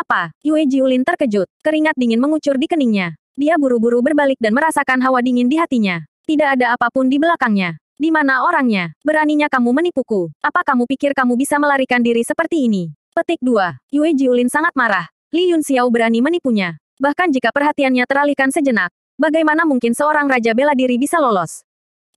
Apa? Yue Jiulin terkejut. Keringat dingin mengucur di keningnya. Dia buru-buru berbalik dan merasakan hawa dingin di hatinya. Tidak ada apapun di belakangnya. Di mana orangnya? Beraninya kamu menipuku. Apa kamu pikir kamu bisa melarikan diri seperti ini? Petik 2. Yue Jiulin sangat marah. Li Yun Xiao berani menipunya. Bahkan jika perhatiannya teralihkan sejenak, bagaimana mungkin seorang raja bela diri bisa lolos?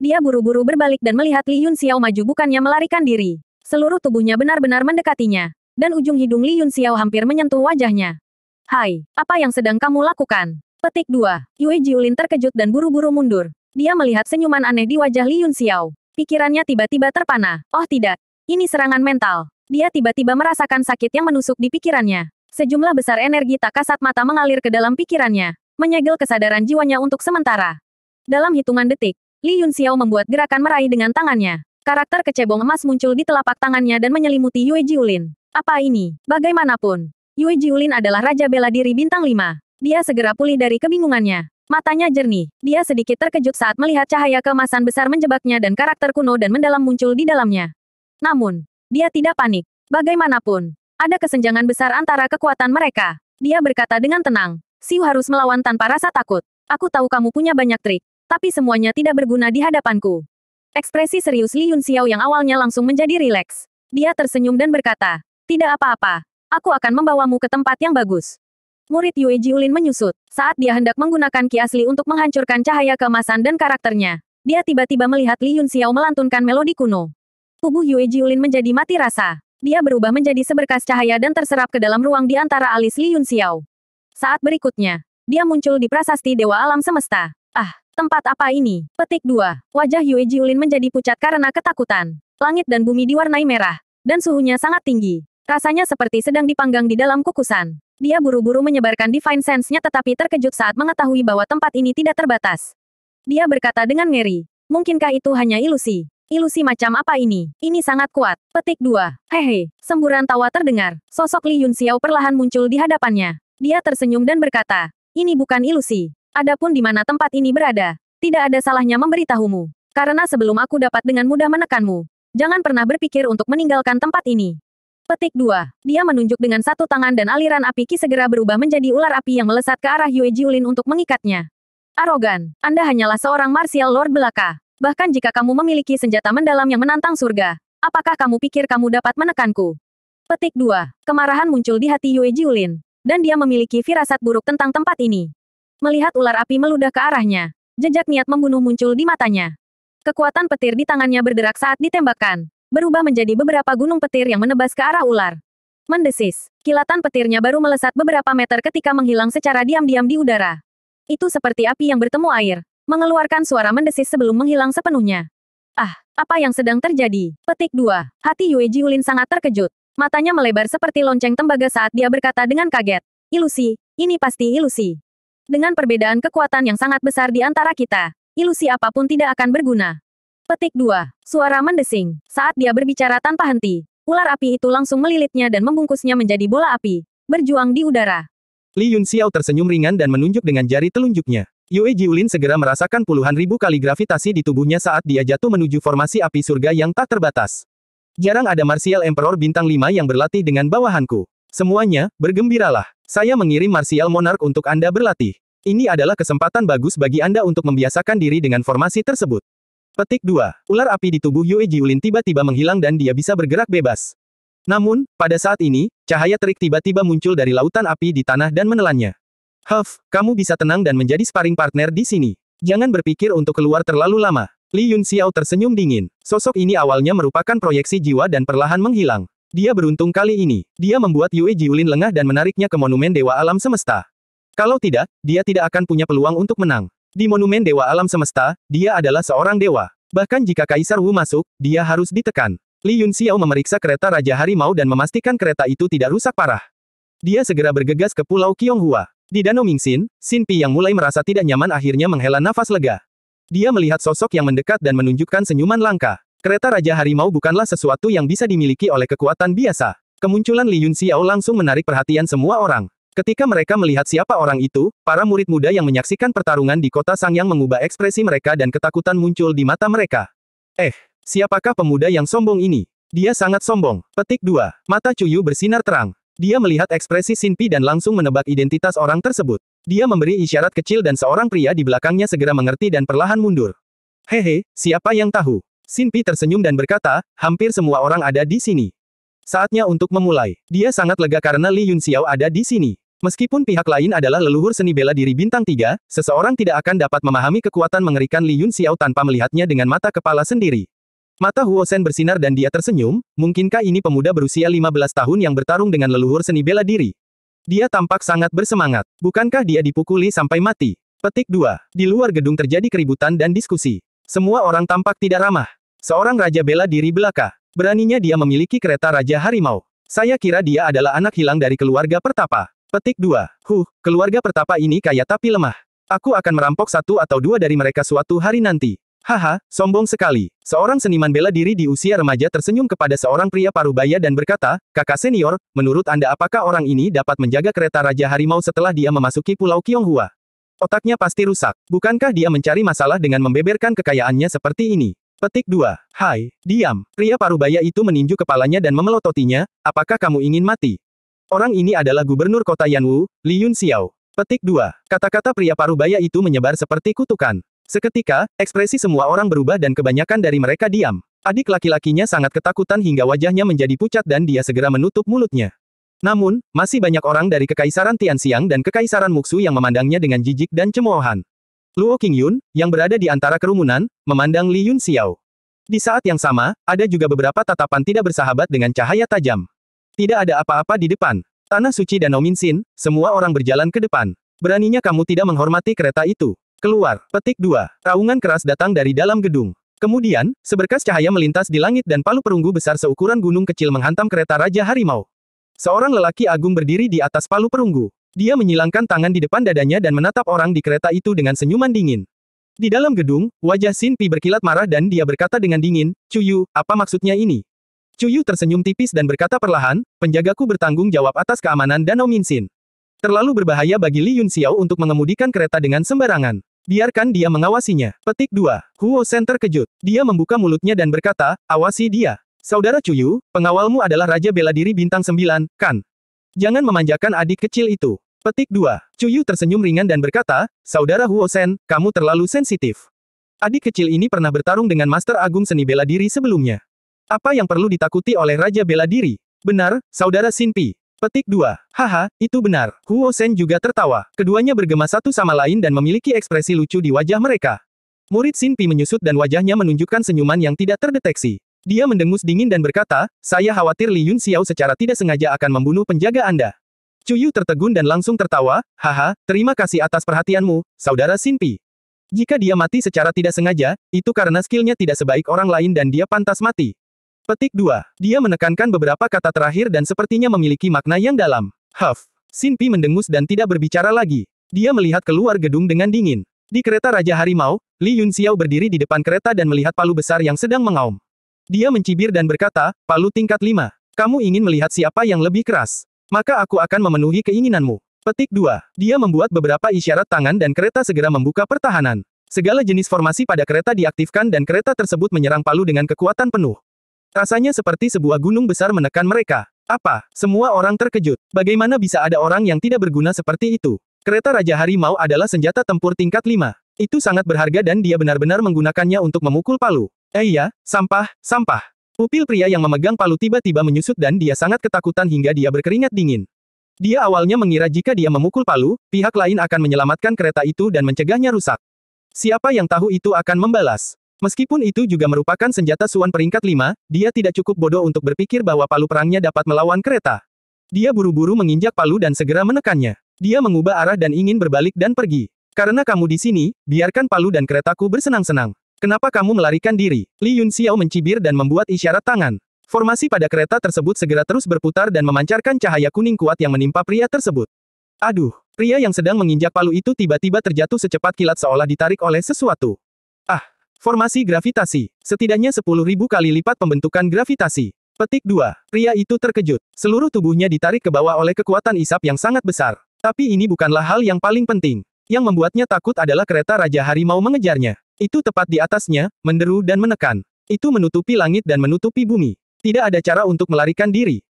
Dia buru-buru berbalik dan melihat Li Yun Xiao maju bukannya melarikan diri. Seluruh tubuhnya benar-benar mendekatinya dan ujung hidung Li Yun Xiao hampir menyentuh wajahnya. Hai, apa yang sedang kamu lakukan? Petik 2. Yue Jiulin terkejut dan buru-buru mundur. Dia melihat senyuman aneh di wajah Li Yun Xiao. Pikirannya tiba-tiba terpana. Oh tidak, ini serangan mental. Dia tiba-tiba merasakan sakit yang menusuk di pikirannya. Sejumlah besar energi tak kasat mata mengalir ke dalam pikirannya, menyegel kesadaran jiwanya untuk sementara. Dalam hitungan detik, Li Yun Xiao membuat gerakan meraih dengan tangannya. Karakter kecebong emas muncul di telapak tangannya dan menyelimuti Yue Jiulin. Apa ini? Bagaimanapun, Yue Jiulin adalah Raja Bela Diri Bintang 5. Dia segera pulih dari kebingungannya. Matanya jernih, dia sedikit terkejut saat melihat cahaya kemasan besar menjebaknya dan karakter kuno dan mendalam muncul di dalamnya. Namun, dia tidak panik. Bagaimanapun, ada kesenjangan besar antara kekuatan mereka. Dia berkata dengan tenang, Siu harus melawan tanpa rasa takut. Aku tahu kamu punya banyak trik, tapi semuanya tidak berguna di hadapanku. Ekspresi serius Li Yun Xiao yang awalnya langsung menjadi rileks. Dia tersenyum dan berkata, tidak apa-apa. Aku akan membawamu ke tempat yang bagus. Murid Yue Jiulin menyusut, saat dia hendak menggunakan ki asli untuk menghancurkan cahaya kemasan dan karakternya. Dia tiba-tiba melihat Li Yun Xiao melantunkan melodi kuno. Tubuh Yue Jiulin menjadi mati rasa. Dia berubah menjadi seberkas cahaya dan terserap ke dalam ruang di antara alis Li Yun Xiao. Saat berikutnya, dia muncul di prasasti Dewa Alam Semesta. Ah, tempat apa ini? Petik 2. Wajah Yue Jiulin menjadi pucat karena ketakutan. Langit dan bumi diwarnai merah, dan suhunya sangat tinggi. Rasanya seperti sedang dipanggang di dalam kukusan. Dia buru-buru menyebarkan Divine Sense-nya tetapi terkejut saat mengetahui bahwa tempat ini tidak terbatas. Dia berkata dengan ngeri. Mungkinkah itu hanya ilusi? Ilusi macam apa ini? Ini sangat kuat. Petik 2. Hehe. Semburan tawa terdengar. Sosok Li Yun Xiao perlahan muncul di hadapannya. Dia tersenyum dan berkata, ini bukan ilusi. Adapun di mana tempat ini berada, tidak ada salahnya memberitahumu. Karena sebelum aku dapat dengan mudah menekanmu, jangan pernah berpikir untuk meninggalkan tempat ini. Petik 2. Dia menunjuk dengan satu tangan dan aliran api Ki segera berubah menjadi ular api yang melesat ke arah Yue Jiulin untuk mengikatnya. Arogan, Anda hanyalah seorang martial lord belaka. Bahkan jika kamu memiliki senjata mendalam yang menantang surga, apakah kamu pikir kamu dapat menekanku? Petik 2. Kemarahan muncul di hati Yue Jiulin. Dan dia memiliki firasat buruk tentang tempat ini. Melihat ular api meludah ke arahnya, jejak niat membunuh muncul di matanya. Kekuatan petir di tangannya berderak saat ditembakkan berubah menjadi beberapa gunung petir yang menebas ke arah ular. Mendesis, kilatan petirnya baru melesat beberapa meter ketika menghilang secara diam-diam di udara. Itu seperti api yang bertemu air, mengeluarkan suara mendesis sebelum menghilang sepenuhnya. Ah, apa yang sedang terjadi? Petik 2. Hati Yue Jiulin sangat terkejut. Matanya melebar seperti lonceng tembaga saat dia berkata dengan kaget. Ilusi, ini pasti ilusi. Dengan perbedaan kekuatan yang sangat besar di antara kita, ilusi apapun tidak akan berguna. Petik 2. Suara mendesing. Saat dia berbicara tanpa henti, ular api itu langsung melilitnya dan membungkusnya menjadi bola api, berjuang di udara. Li Yun Xiao tersenyum ringan dan menunjuk dengan jari telunjuknya. Yue Jiulin segera merasakan puluhan ribu kali gravitasi di tubuhnya saat dia jatuh menuju formasi api surga yang tak terbatas. Jarang ada Martial Emperor bintang 5 yang berlatih dengan bawahanku. Semuanya, bergembiralah. Saya mengirim Martial Monarch untuk Anda berlatih. Ini adalah kesempatan bagus bagi Anda untuk membiasakan diri dengan formasi tersebut. Petik 2. Ular api di tubuh Yue Jiulin tiba-tiba menghilang dan dia bisa bergerak bebas. Namun, pada saat ini, cahaya terik tiba-tiba muncul dari lautan api di tanah dan menelannya. Huff, kamu bisa tenang dan menjadi sparring partner di sini. Jangan berpikir untuk keluar terlalu lama. Li Yun Xiao tersenyum dingin. Sosok ini awalnya merupakan proyeksi jiwa dan perlahan menghilang. Dia beruntung kali ini. Dia membuat Yue Jiulin lengah dan menariknya ke monumen Dewa Alam Semesta. Kalau tidak, dia tidak akan punya peluang untuk menang. Di Monumen Dewa Alam Semesta, dia adalah seorang dewa. Bahkan jika Kaisar Wu masuk, dia harus ditekan. Li Yun Xiao memeriksa kereta Raja Harimau dan memastikan kereta itu tidak rusak parah. Dia segera bergegas ke Pulau Qionghua. Di Danau Mingxin, Xin Pi yang mulai merasa tidak nyaman akhirnya menghela nafas lega. Dia melihat sosok yang mendekat dan menunjukkan senyuman langka. Kereta Raja Harimau bukanlah sesuatu yang bisa dimiliki oleh kekuatan biasa. Kemunculan Li Yun Xiao langsung menarik perhatian semua orang. Ketika mereka melihat siapa orang itu, para murid muda yang menyaksikan pertarungan di kota Sang Yang mengubah ekspresi mereka dan ketakutan muncul di mata mereka. Eh, siapakah pemuda yang sombong ini? Dia sangat sombong. Petik 2. Mata Cuyu bersinar terang. Dia melihat ekspresi Sinpi dan langsung menebak identitas orang tersebut. Dia memberi isyarat kecil dan seorang pria di belakangnya segera mengerti dan perlahan mundur. Hehe, siapa yang tahu? Sinpi tersenyum dan berkata, hampir semua orang ada di sini. Saatnya untuk memulai. Dia sangat lega karena Li Yunxiao ada di sini. Meskipun pihak lain adalah leluhur seni bela diri bintang tiga, seseorang tidak akan dapat memahami kekuatan mengerikan Li Yun Xiao tanpa melihatnya dengan mata kepala sendiri. Mata Huo Sen bersinar dan dia tersenyum, mungkinkah ini pemuda berusia 15 tahun yang bertarung dengan leluhur seni bela diri? Dia tampak sangat bersemangat. Bukankah dia dipukuli sampai mati? Petik 2. Di luar gedung terjadi keributan dan diskusi. Semua orang tampak tidak ramah. Seorang raja bela diri belaka. Beraninya dia memiliki kereta Raja Harimau. Saya kira dia adalah anak hilang dari keluarga pertapa. Petik 2. Huh, keluarga pertapa ini kaya tapi lemah. Aku akan merampok satu atau dua dari mereka suatu hari nanti. Haha, sombong sekali. Seorang seniman bela diri di usia remaja tersenyum kepada seorang pria parubaya dan berkata, Kakak senior, menurut Anda apakah orang ini dapat menjaga kereta Raja Harimau setelah dia memasuki Pulau Kionghua? Otaknya pasti rusak. Bukankah dia mencari masalah dengan membeberkan kekayaannya seperti ini? Petik 2. Hai, diam. Pria parubaya itu meninju kepalanya dan memelototinya, apakah kamu ingin mati? Orang ini adalah gubernur kota Yanwu, Li Yun Xiao. Petik 2. Kata-kata pria parubaya itu menyebar seperti kutukan. Seketika, ekspresi semua orang berubah dan kebanyakan dari mereka diam. Adik laki-lakinya sangat ketakutan hingga wajahnya menjadi pucat dan dia segera menutup mulutnya. Namun, masih banyak orang dari Kekaisaran Tianxiang dan Kekaisaran Muxu yang memandangnya dengan jijik dan cemoohan. Luo Qingyun, yang berada di antara kerumunan, memandang Li Yun Xiao. Di saat yang sama, ada juga beberapa tatapan tidak bersahabat dengan cahaya tajam. Tidak ada apa-apa di depan. Tanah suci dan nominsin. semua orang berjalan ke depan. Beraninya kamu tidak menghormati kereta itu. Keluar, petik dua. Raungan keras datang dari dalam gedung. Kemudian, seberkas cahaya melintas di langit dan palu perunggu besar seukuran gunung kecil menghantam kereta Raja Harimau. Seorang lelaki agung berdiri di atas palu perunggu. Dia menyilangkan tangan di depan dadanya dan menatap orang di kereta itu dengan senyuman dingin. Di dalam gedung, wajah Sin Pi berkilat marah dan dia berkata dengan dingin, Cuyu, apa maksudnya ini? Cuyu tersenyum tipis dan berkata perlahan, penjagaku bertanggung jawab atas keamanan Danau Minsin. Terlalu berbahaya bagi Li Xiao untuk mengemudikan kereta dengan sembarangan. Biarkan dia mengawasinya. Petik 2. Huo Sen terkejut. Dia membuka mulutnya dan berkata, awasi dia. Saudara Cuyu, pengawalmu adalah Raja Bela Diri Bintang 9, kan? Jangan memanjakan adik kecil itu. Petik 2. Cuyu tersenyum ringan dan berkata, Saudara Huo Sen, kamu terlalu sensitif. Adik kecil ini pernah bertarung dengan Master Agung Seni Bela Diri sebelumnya. Apa yang perlu ditakuti oleh Raja Bela Diri? Benar, Saudara Sinpi. Petik 2. Haha, itu benar. Huo Sen juga tertawa. Keduanya bergema satu sama lain dan memiliki ekspresi lucu di wajah mereka. Murid Sinpi menyusut dan wajahnya menunjukkan senyuman yang tidak terdeteksi. Dia mendengus dingin dan berkata, saya khawatir Li Yun Xiao secara tidak sengaja akan membunuh penjaga Anda. Cuyu tertegun dan langsung tertawa, haha, terima kasih atas perhatianmu, saudara Sinpi. Jika dia mati secara tidak sengaja, itu karena skillnya tidak sebaik orang lain dan dia pantas mati. Petik 2. Dia menekankan beberapa kata terakhir dan sepertinya memiliki makna yang dalam. Huff. Sinpi mendengus dan tidak berbicara lagi. Dia melihat keluar gedung dengan dingin. Di kereta Raja Harimau, Li Yun Xiao berdiri di depan kereta dan melihat palu besar yang sedang mengaum. Dia mencibir dan berkata, palu tingkat 5. Kamu ingin melihat siapa yang lebih keras. Maka aku akan memenuhi keinginanmu. Petik 2. Dia membuat beberapa isyarat tangan dan kereta segera membuka pertahanan. Segala jenis formasi pada kereta diaktifkan dan kereta tersebut menyerang palu dengan kekuatan penuh. Rasanya seperti sebuah gunung besar menekan mereka. Apa? Semua orang terkejut. Bagaimana bisa ada orang yang tidak berguna seperti itu? Kereta Raja Harimau adalah senjata tempur tingkat 5. Itu sangat berharga dan dia benar-benar menggunakannya untuk memukul palu. Eh iya, sampah, sampah. Pupil pria yang memegang palu tiba-tiba menyusut dan dia sangat ketakutan hingga dia berkeringat dingin. Dia awalnya mengira jika dia memukul palu, pihak lain akan menyelamatkan kereta itu dan mencegahnya rusak. Siapa yang tahu itu akan membalas. Meskipun itu juga merupakan senjata Suan peringkat lima, dia tidak cukup bodoh untuk berpikir bahwa palu perangnya dapat melawan kereta. Dia buru-buru menginjak palu dan segera menekannya. Dia mengubah arah dan ingin berbalik dan pergi. Karena kamu di sini, biarkan palu dan keretaku bersenang-senang. Kenapa kamu melarikan diri? Li Yun Xiao mencibir dan membuat isyarat tangan. Formasi pada kereta tersebut segera terus berputar dan memancarkan cahaya kuning kuat yang menimpa pria tersebut. Aduh, pria yang sedang menginjak palu itu tiba-tiba terjatuh secepat kilat seolah ditarik oleh sesuatu. Ah, Formasi gravitasi. Setidaknya 10.000 kali lipat pembentukan gravitasi. Petik 2. Pria itu terkejut. Seluruh tubuhnya ditarik ke bawah oleh kekuatan isap yang sangat besar. Tapi ini bukanlah hal yang paling penting. Yang membuatnya takut adalah kereta Raja Harimau mengejarnya. Itu tepat di atasnya, menderu dan menekan. Itu menutupi langit dan menutupi bumi. Tidak ada cara untuk melarikan diri.